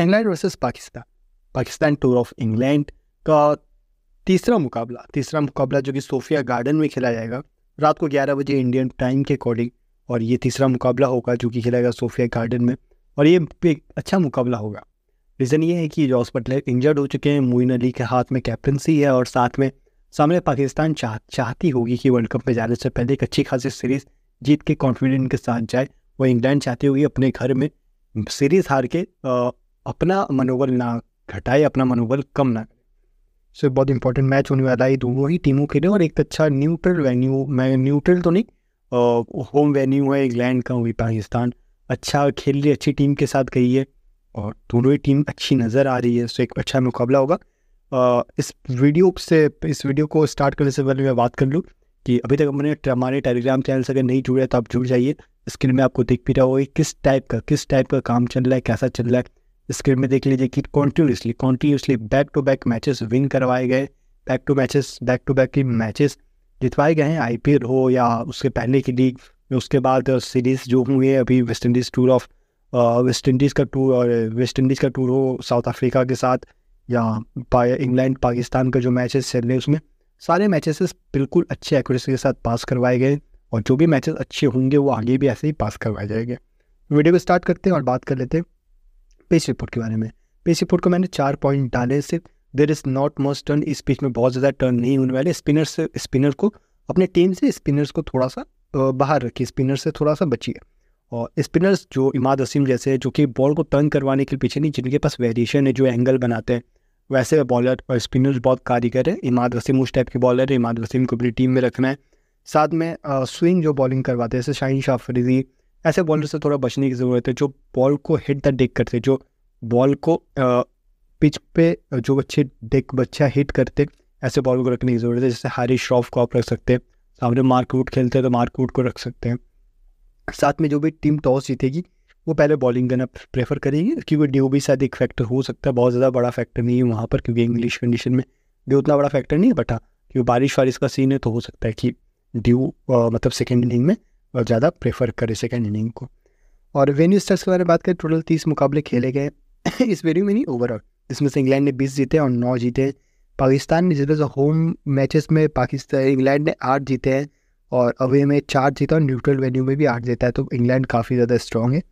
England versus Pakistan Pakistan tour of England का तीसरा मुकाबला तीसरा मुकाबला जो कि सोफिया गार्डन में खेला जाएगा रात को ग्यारह बजे इंडियन टाइम के अकॉर्डिंग और ये तीसरा मुकाबला होगा जो कि खेलाएगा सोफिया गार्डन में और ये एक अच्छा मुकाबला होगा रीज़न ये है कि जॉस बटलर इंजर्ड हो चुके हैं मोइन अली के हाथ में कैप्टनसी है और साथ में सामने पाकिस्तान चाह चाहती होगी कि वर्ल्ड कप में जाने से पहले एक अच्छी खासी सीरीज़ जीत के कॉन्फिडेंट के साथ जाए वो इंग्लैंड चाहती होगी अपने घर में सीरीज़ हार के अपना मनोबल ना घटाए अपना मनोबल कम ना करें सो बहुत इंपॉर्टेंट मैच होने वाला है दोनों ही टीमों के लिए और एक अच्छा न्यूट्रल वेन्यू मैं न्यूट्रल तो नहीं होम वेन्यू है इंग्लैंड का हुई पाकिस्तान अच्छा खेल रही अच्छी टीम के साथ गई है और दोनों ही टीम अच्छी नज़र आ रही है सो एक अच्छा मुकाबला होगा इस वीडियो से इस वीडियो को स्टार्ट करने से पहले मैं बात कर लूँ कि अभी तक हमने हमारे टेलीग्राम चैनल से अगर नहीं जुड़े तो आप जुड़ जाइए स्क्रीन में आपको दिख भी रहा होगा किस टाइप का किस टाइप का काम चल रहा है कैसा चल रहा है स्क्रीन में देख लीजिए कि continuously continuously back to back matches win करवाए गए back to matches back to back की मैचेस जितवाए गए हैं आई हो या उसके पहले की लीग उसके बाद सीरीज़ जो हुई है अभी West Indies tour of West Indies का टूर और वेस्ट इंडीज़ का टूर हो साउथ अफ्रीका के साथ या पा, इंग्लैंड पाकिस्तान का जो मैचेस चल रहे उसमें सारे मैचेस बिल्कुल अच्छे एक्यूरेसी के साथ पास करवाए गए और जो भी मैचेस अच्छे होंगे वो आगे भी ऐसे ही पास करवाए जाएंगे वीडियो को स्टार्ट करते हैं और बात कर लेते हैं पेज रिपोर्ट के बारे में पेज रिपोर्ट को मैंने चार पॉइंट डाले सिर्फ there is not most turn इस पिच में बहुत ज़्यादा टर्न नहीं होने वाले स्पिनर से स्पिनर को अपने टीम से स्पिनर्स को थोड़ा सा बाहर रखिए स्पिनर से थोड़ा सा बचिए और स्पिनर्स जो इमाद वसीम जैसे जो कि बॉल को टर्न करवाने के पीछे नहीं जिनके पास वेरिएशन है जो एंगल बनाते हैं वैसे बॉलर और स्पिनर्स बहुत कारीगर है इमाद वसीम उस टाइप के बॉलर है इमाद वसीम को अपनी टीम में रखना है साथ में स्विंग जो बॉलिंग करवाते हैं जैसे शाहिन शाह फरीदी ऐसे बॉलर से थोड़ा बचने की ज़रूरत है जो बॉल को हिट द डेक करते जो बॉल को पिच पे जो बच्चे डेक बच्चा हिट करते ऐसे बॉल को रखने की ज़रूरत है जैसे हारी श्रॉफ को आप रख सकते हैं सामने मार्कवुड खेलते हैं तो मार्क मार्कवुड को रख सकते हैं साथ में जो भी टीम टॉस जीतेगी वो पहले बॉलिंग करना प्रेफर करेगी क्योंकि ड्यू भी शायद एक फैक्टर हो सकता है बहुत ज़्यादा बड़ा फैक्टर नहीं है वहाँ पर क्योंकि इंग्लिश कंडीशन में ड्यू उतना बड़ा फैक्टर नहीं है बट हाँ क्योंकि बारिश वारिश का सीन है तो हो सकता है कि ड्यू मतलब सेकेंड इनिंग में और ज़्यादा प्रेफर करे सेकेंड इनिंग को और वेन्यू स्टार्स के बारे में बात करें टोटल तीस मुकाबले खेले गए इस वेन्यू में नहीं ओवरऑल इसमें से इंग्लैंड ने बीस जीते और नौ जीते पाकिस्तान ने जीते से होम मैचेस में पाकिस्तान इंग्लैंड ने आठ जीते हैं और अवे में चार जीता और न्यूट्रल वेन्यू में भी आठ जीता है तो इंग्लैंड काफ़ी ज़्यादा स्ट्रॉन्ग है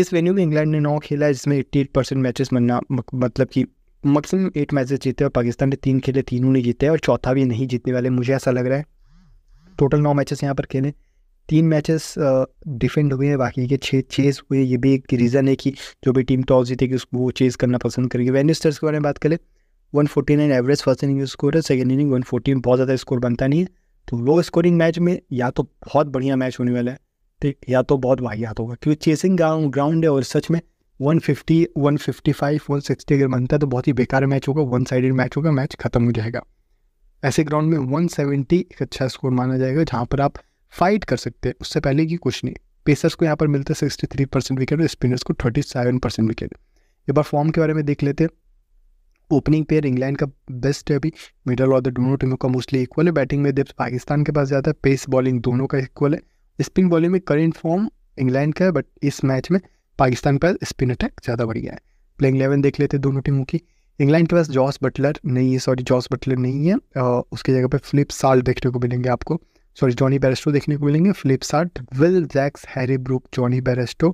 इस वेन्यू में इंग्लैंड ने नौ खेला है जिसमें एट्टी एट परसेंट मैचेस बनना मतलब कि मैक्सिमम एट मैचेस जीते और पाकिस्तान ने तीन खेले तीनों ने जीते और चौथा भी नहीं जीतने वाले मुझे ऐसा लग रहा है टोटल नौ मैचेस यहाँ पर खेले तीन मैचेस डिफेंड हुए हैं बाकी के छः चेज हुए ये भी एक रीज़न है कि जो भी टीम टॉस जीतेगी उसको वो चेज करना पसंद करेगी वेनिस्टर्स के बारे में बात करें one forty nine average first inning score है सेकेंड इनिंग वन फोर्टी में बहुत ज़्यादा स्कोर बनता नहीं है तो लो स्कोरिंग मैच में या तो बहुत बढ़िया मैच होने वाला है ठीक या तो बहुत वाहियात होगा क्योंकि चेसिंग ग्राउंड ग्राउंड है और सच में one one fifty fifty five one sixty अगर बनता है तो बहुत ही बेकार मैच होगा वन साइडेड मैच होगा मैच खत्म हो जाएगा ऐसे ग्राउंड में वन सेवेंटी एक अच्छा स्कोर माना जाएगा जहाँ पर आप फाइट कर सकते हैं उससे पहले कि कुछ नहीं पेसर्स को यहाँ पर मिलता है सिक्सटी थ्री परसेंट विकेट और स्पिनर्स को थर्टी सेवन परसेंट विकेट एक बार फॉर्म के बारे में देख लेते हैं ओपनिंग पेयर इंग्लैंड का बेस्ट है अभी मिडल और द दोनों टीमों का मोस्टली इक्वल है बैटिंग में डेप्थ पाकिस्तान के पास ज़्यादा है पेस बॉलिंग दोनों का इक्वल है स्पिन बॉलिंग में करेंट फॉर्म इंग्लैंड का है बट इस मैच में पाकिस्तान पास स्पिन अटैक ज़्यादा बढ़िया है प्लेइंग इलेवन देख लेते हैं दोनों टीमों की इंग्लैंड के पास जॉस बटलर नहीं है सॉरी जॉस बटलर नहीं है उसकी जगह पर फ्लिप साल देखने को मिलेंगे आपको सॉरी जॉनी बेरेस्टो देखने को मिलेंगे Phil Salt Will Jacks Harry Brook Jonny Bairstow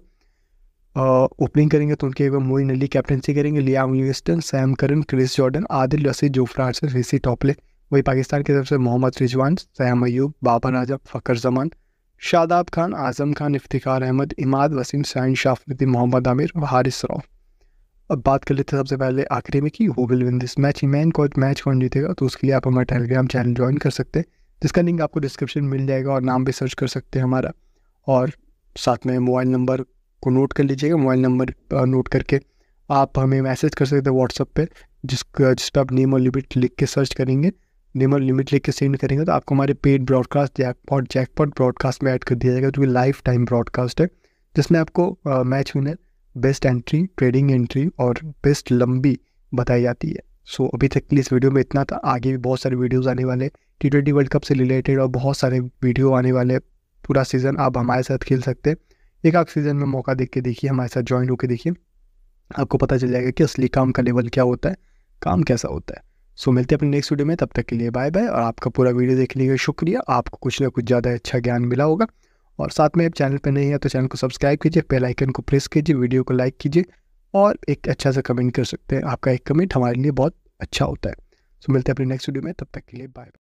opening करेंगे तो उनके मोइन अली कैप्टनसी करेंगे Liam Livingstone Sam Curran Chris Jordan Adil Rashid Jofra आर्सर रिसी Topley वही पाकिस्तान की तरफ से मोहम्मद रिजवान सयाम अयूब बाबर आजम फ़कर जमान शादाब खान आजम खान इफ्तार अहमद इमाद वसीम सैन शाफी मोहम्मद आमिर व हारिस राव अब बात कर लेते हैं सबसे पहले आखिरी में कि विल विन दिस मैच ही मैन को मैच कौन जीतेगा तो उसके लिए आप हमारे टेलीग्राम चैनल ज्वाइन कर सकते हैं जिसका लिंक आपको डिस्क्रिप्शन मिल जाएगा और नाम भी सर्च कर सकते हैं हमारा और साथ में मोबाइल नंबर को नोट कर लीजिएगा मोबाइल नंबर नोट करके आप हमें मैसेज कर सकते हैं व्हाट्सअप पर जिस जिस पर आप नेम और लिमिट लिख के सर्च करेंगे नेम और लिमिट लिख के सेंड करेंगे तो आपको हमारे paid broadcast jackpot jackpot broadcast में ऐड कर दिया जाएगा जो कि लाइफ टाइम ब्रॉडकास्ट है जिसमें आपको match winner best entry trading entry और बेस्ट लंबी बताई जाती है सो so, अभी तक के लिए इस वीडियो में इतना था आगे भी बहुत सारे वीडियोज़ आने वाले हैं टी ट्वेंटी वर्ल्ड कप से रिलेटेड और बहुत सारे वीडियो आने वाले पूरा सीज़न आप हमारे साथ खेल सकते हैं एक आप सीज़न में हम्म। मौका देख के देखिए हमारे साथ ज्वाइन होकर देखिए आपको पता चल जाएगा कि असली काम का लेवल क्या होता है काम कैसा होता है सो मिलते हैं अपने नेक्स्ट वीडियो में तब तक के लिए बाय बाय और आपका पूरा वीडियो देखने के लिए शुक्रिया आपको कुछ ना कुछ ज़्यादा अच्छा ज्ञान मिला होगा और साथ में आप चैनल पर नहीं है तो चैनल को सब्सक्राइब कीजिए बेल आइकन को प्रेस कीजिए वीडियो को लाइक कीजिए और एक अच्छा सा कमेंट कर सकते हैं आपका एक कमेंट हमारे लिए बहुत अच्छा होता है सो मिलते हैं अपने नेक्स्ट वीडियो में तब तक के लिए बाय बाय